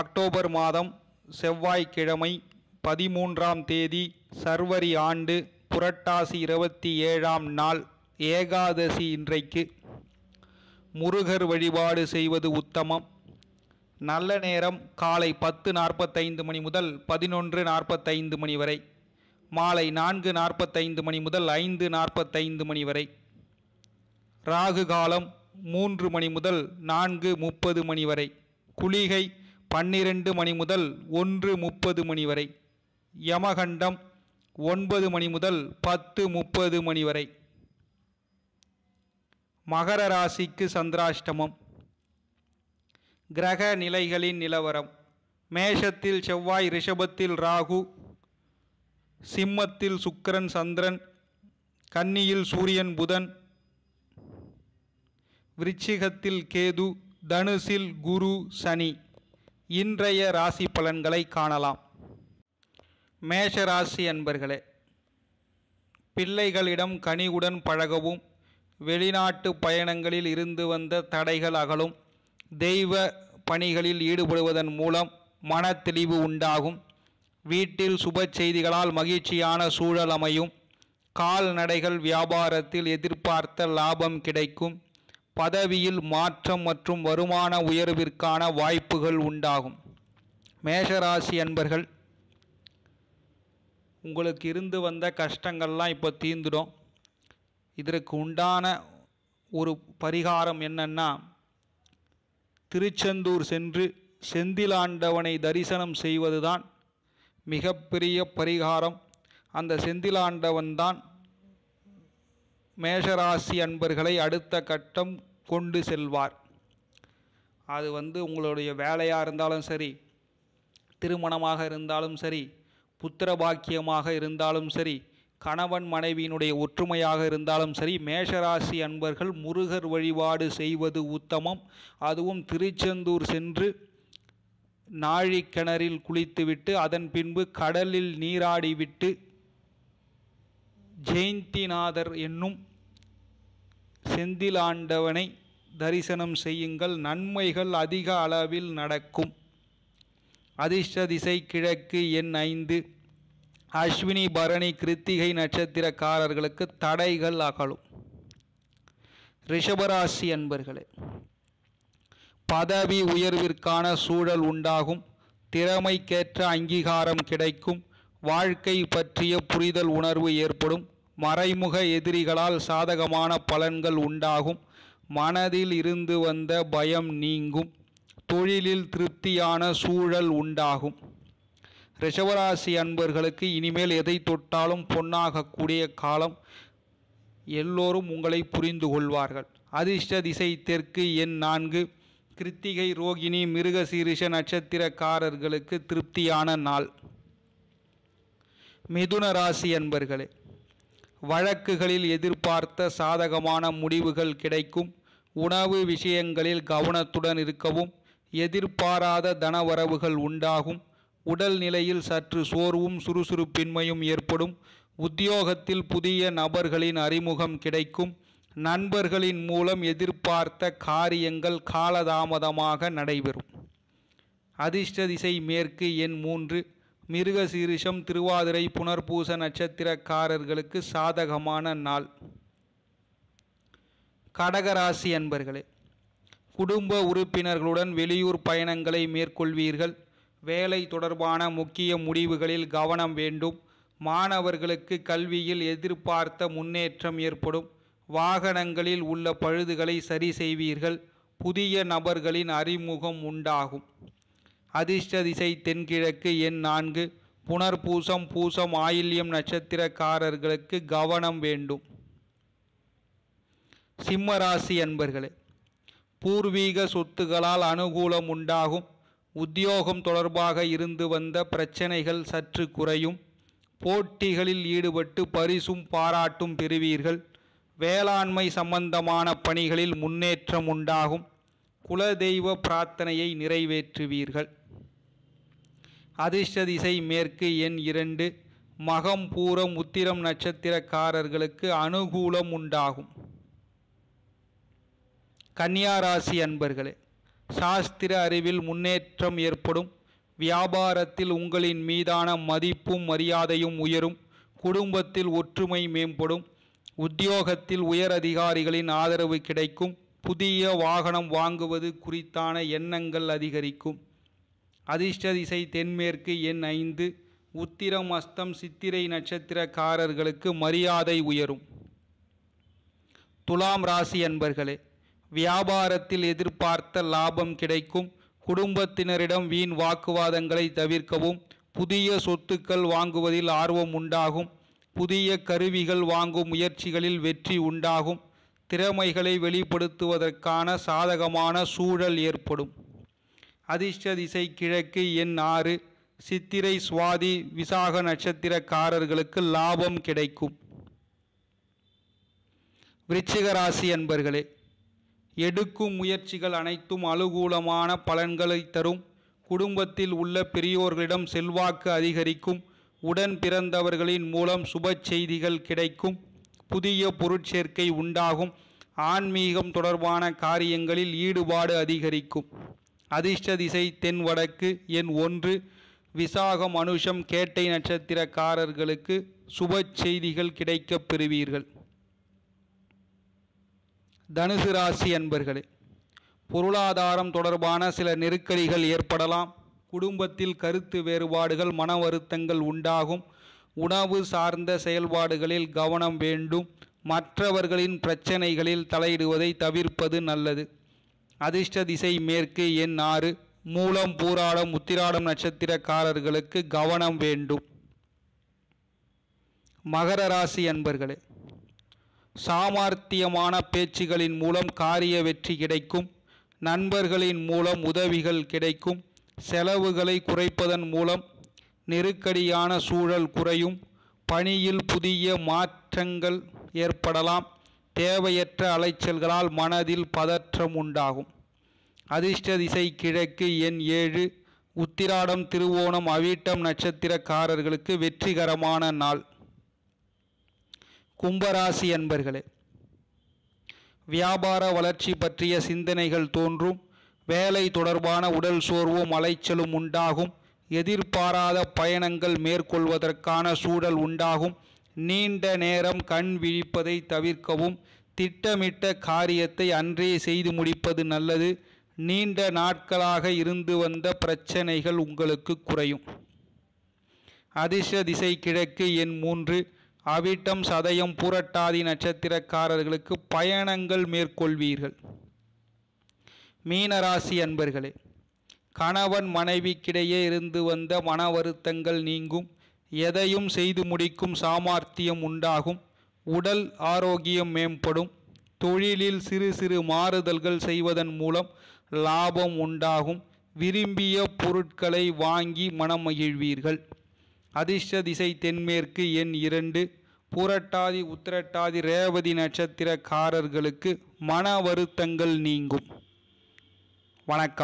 October மாதம் செவ்வாய்க்கிழமை பதிமூன்றாம் தேதி சர்வரி ஆண்டு புரட்டாசி இருபத்தி ஏழாம் நாள் ஏகாதசி இன்றைக்கு முருகர் வழிபாடு செய்வது உத்தமம் நல்ல நேரம் காலை பத்து நாற்பத்தைந்து மணி முதல் பதினொன்று நாற்பத்தைந்து மணி வரை மாலை நான்கு நாற்பத்தைந்து மணி முதல் ஐந்து நாற்பத்தைந்து மணி வரை ராகு காலம் மூன்று மணி முதல் நான்கு முப்பது மணி வரை குளிகை பன்னிரண்டு மணி முதல் ஒன்று முப்பது மணி வரை யமகண்டம் ஒன்பது மணி முதல் பத்து முப்பது மணி வரை மகர ராசிக்கு சந்திராஷ்டமம் கிரக நிலைகளின் நிலவரம் மேஷத்தில் செவ்வாய் ரிஷபத்தில் ராகு சிம்மத்தில் சுக்கரன் சந்திரன் கன்னியில் சூரியன் புதன் விருச்சிகத்தில் கேது தனுசில் குரு சனி இன்றைய ராசி பலன்களை காணலாம் மேஷ ராசி அன்பர்களே பிள்ளைகளிடம் கனிவுடன் பழகவும் வெளிநாட்டு பயணங்களில் இருந்து வந்த தடைகள் அகலும் தெய்வ பணிகளில் ஈடுபடுவதன் மூலம் மன தெளிவு உண்டாகும் வீட்டில் சுப செய்திகளால் மகிழ்ச்சியான சூழல் அமையும் கால்நடைகள் வியாபாரத்தில் எதிர்பார்த்த லாபம் கிடைக்கும் பதவியில் மாற்றம் மற்றும் வருமான உயர்விற்கான வாய்ப்புகள் உண்டாகும் மேஷராசி அன்பர்கள் உங்களுக்கு இருந்து வந்த கஷ்டங்கள்லாம் இப்போ தீர்ந்துடும் இதற்கு உண்டான ஒரு பரிகாரம் என்னன்னா திருச்செந்தூர் சென்று செந்திலாண்டவனை தரிசனம் செய்வதுதான் மிகப்பெரிய பரிகாரம் அந்த செந்திலாண்டவன் தான் மேஷராசி அன்பர்களை அடுத்த கட்டம் கொண்டு செல்வார் அது வந்து உங்களுடைய வேலையாக இருந்தாலும் சரி திருமணமாக இருந்தாலும் சரி புத்திர பாக்கியமாக இருந்தாலும் சரி கணவன் மனைவியினுடைய ஒற்றுமையாக இருந்தாலும் சரி மேஷராசி அன்பர்கள் முருகர் வழிபாடு செய்வது உத்தமம் அதுவும் திருச்செந்தூர் சென்று நாழிக்கிணறில் குளித்துவிட்டு அதன் பின்பு கடலில் நீராடிவிட்டு ஜெயந்திநாதர் என்னும் செந்திலாண்டவனை தரிசனம் செய்யுங்கள் நன்மைகள் அதிக அளவில் நடக்கும் அதிர்ஷ்ட திசை கிழக்கு எண் ஐந்து அஸ்வினி பரணி கிருத்திகை நட்சத்திரக்காரர்களுக்கு தடைகள் அகலும் ரிஷபராசி அன்பர்களே பதவி உயர்விற்கான சூழல் உண்டாகும் திறமைக்கேற்ற அங்கீகாரம் கிடைக்கும் வாழ்க்கை பற்றிய புரிதல் உணர்வு ஏற்படும் மறைமுக எதிரிகளால் சாதகமான பலன்கள் உண்டாகும் மனதில் இருந்து வந்த பயம் நீங்கும் தொழிலில் திருப்தியான சூழல் உண்டாகும் ரிஷவராசி அன்பர்களுக்கு இனிமேல் எதை தொட்டாலும் பொன்னாகக்கூடிய காலம் எல்லோரும் உங்களை புரிந்து கொள்வார்கள் அதிர்ஷ்ட திசை தெற்கு எண் நான்கு கிருத்திகை ரோகிணி மிருகசீரிஷ நட்சத்திரக்காரர்களுக்கு திருப்தியான நாள் மிதுன ராசி என்பர்களே வழக்குகளில் எதிர்பார்த்த சாதகமான முடிவுகள் கிடைக்கும் உணவு விஷயங்களில் கவனத்துடன் இருக்கவும் எதிர்பாராத தனவரவுகள் உண்டாகும் உடல் நிலையில் சற்று சோர்வும் சுறுசுறுப்பின்மையும் ஏற்படும் உத்தியோகத்தில் புதிய நபர்களின் அறிமுகம் கிடைக்கும் நண்பர்களின் மூலம் எதிர்பார்த்த காரியங்கள் காலதாமதமாக நடைபெறும் அதிர்ஷ்ட திசை மேற்கு எண் மூன்று மிருகசீரிஷம் திருவாதிரை புனர்பூச நட்சத்திரக்காரர்களுக்கு சாதகமான நாள் கடகராசி அன்பர்களே குடும்ப உறுப்பினர்களுடன் வெளியூர் பயணங்களை மேற்கொள்வீர்கள் வேலை தொடர்பான முக்கிய முடிவுகளில் கவனம் வேண்டும் மாணவர்களுக்கு கல்வியில் எதிர்பார்த்த முன்னேற்றம் ஏற்படும் வாகனங்களில் உள்ள பழுதுகளை சரி செய்வீர்கள் புதிய நபர்களின் அறிமுகம் உண்டாகும் அதிர்ஷ்டதிசை தென்கிழக்கு எண் நான்கு புனர்பூசம் பூசம் ஆயில்யம் நட்சத்திரக்காரர்களுக்கு கவனம் வேண்டும் சிம்ம ராசி அன்பர்களே பூர்வீக சொத்துகளால் அனுகூலம் உண்டாகும் உத்தியோகம் தொடர்பாக இருந்து வந்த பிரச்சனைகள் சற்று குறையும் போட்டிகளில் ஈடுபட்டு பரிசும் பாராட்டும் பெறுவீர்கள் வேளாண்மை சம்பந்தமான பணிகளில் முன்னேற்றம் உண்டாகும் குலதெய்வ பிரார்த்தனையை நிறைவேற்றுவீர்கள் அதிர்ஷ்ட திசை மேற்கு எண் இரண்டு மகம் பூரம் உத்திரம் நட்சத்திரக்காரர்களுக்கு அனுகூலம் உண்டாகும் கன்னியாராசி அன்பர்களே சாஸ்திர அறிவில் முன்னேற்றம் ஏற்படும் வியாபாரத்தில் உங்களின் மீதான மதிப்பும் மரியாதையும் உயரும் குடும்பத்தில் ஒற்றுமை மேம்படும் உத்தியோகத்தில் உயர் அதிகாரிகளின் ஆதரவு கிடைக்கும் புதிய வாகனம் வாங்குவது குறித்தான எண்ணங்கள் அதிகரிக்கும் அதிர்ஷ்ட திசை தென்மேற்கு எண் ஐந்து உத்திரம் அஸ்தம் சித்திரை நட்சத்திரக்காரர்களுக்கு மரியாதை உயரும் துலாம் ராசி அன்பர்களே வியாபாரத்தில் எதிர்பார்த்த லாபம் கிடைக்கும் குடும்பத்தினரிடம் வீண் வாக்குவாதங்களை தவிர்க்கவும் புதிய சொத்துக்கள் வாங்குவதில் ஆர்வம் உண்டாகும் புதிய கருவிகள் வாங்கும் முயற்சிகளில் வெற்றி உண்டாகும் திறமைகளை வெளிப்படுத்துவதற்கான சாதகமான சூழல் ஏற்படும் அதிர்ஷ்ட திசை கிழக்கு எண் ஆறு சித்திரை சுவாதி விசாக நட்சத்திரக்காரர்களுக்கு லாபம் கிடைக்கும் விருச்சிக ராசி அன்பர்களே எடுக்கும் முயற்சிகள் அனைத்தும் அனுகூலமான பலன்களை தரும் குடும்பத்தில் உள்ள பெரியோர்களிடம் செல்வாக்கு அதிகரிக்கும் உடன் பிறந்தவர்களின் மூலம் சுப செய்திகள் கிடைக்கும் புதிய பொருட்சேர்க்கை உண்டாகும் ஆன்மீகம் தொடர்பான காரியங்களில் ஈடுபாடு அதிகரிக்கும் அதிர்ஷ்ட திசை தென் வடக்கு என் ஒன்று விசாகம் அனுஷம் கேட்டை நட்சத்திரக்காரர்களுக்கு சுப செய்திகள் கிடைக்கப் பெறுவீர்கள் தனுசு ராசி அன்பர்களே பொருளாதாரம் தொடர்பான சில நெருக்கடிகள் ஏற்படலாம் குடும்பத்தில் கருத்து வேறுபாடுகள் மன வருத்தங்கள் உண்டாகும் உணவு சார்ந்த செயல்பாடுகளில் கவனம் வேண்டும் மற்றவர்களின் பிரச்சனைகளில் தலையிடுவதை தவிர்ப்பது நல்லது அதிர்ஷ்ட திசை மேற்கு எண் ஆறு மூலம் பூராடம் உத்திராடம் நட்சத்திரக்காரர்களுக்கு கவனம் வேண்டும் மகர ராசி அன்பர்களே சாமார்த்தியமான பேச்சுகளின் மூலம் காரிய வெற்றி கிடைக்கும் நண்பர்களின் மூலம் உதவிகள் கிடைக்கும் செலவுகளை குறைப்பதன் மூலம் நெருக்கடியான சூழல் குறையும் பணியில் புதிய மாற்றங்கள் ஏற்படலாம் தேவையற்ற அலைச்சல்களால் மனதில் பதற்றம் உண்டாகும் அதிர்ஷ்ட திசை கிழக்கு எண் ஏழு உத்திராடம் திருவோணம் அவிட்டம் நட்சத்திரக்காரர்களுக்கு வெற்றிகரமான நாள் கும்பராசி அன்பர்களே வியாபார வளர்ச்சி பற்றிய சிந்தனைகள் தோன்றும் வேலை தொடர்பான உடல் சோர்வும் அலைச்சலும் உண்டாகும் எதிர்பாராத பயணங்கள் மேற்கொள்வதற்கான சூழல் உண்டாகும் நீண்ட நேரம் கண் விழிப்பதை தவிர்க்கவும் திட்டமிட்ட காரியத்தை அன்றே செய்து முடிப்பது நல்லது நீண்ட நாட்களாக இருந்து வந்த பிரச்சனைகள் உங்களுக்கு குறையும் அதிர்ஷ திசை கிழக்கு எண் மூன்று அவிட்டம் சதயம் பூரட்டாதி நட்சத்திரக்காரர்களுக்கு பயணங்கள் மேற்கொள்வீர்கள் மீனராசி அன்பர்களே கணவன் மனைவிக்கிடையே இருந்து வந்த மன வருத்தங்கள் நீங்கும் எதையும் செய்து முடிக்கும் சாமர்த்தியம் உண்டாகும் உடல் ஆரோக்கியம் மேம்படும் தொழிலில் சிறு சிறு மாறுதல்கள் செய்வதன் மூலம் லாபம் உண்டாகும் விரும்பிய பொருட்களை வாங்கி மனமகிழ்வீர்கள் அதிர்ஷ்ட திசை தென்மேற்கு எண் இரண்டு புரட்டாதி உத்திரட்டாதி ரேவதி நட்சத்திரக்காரர்களுக்கு மன வருத்தங்கள் நீங்கும் வணக்கம்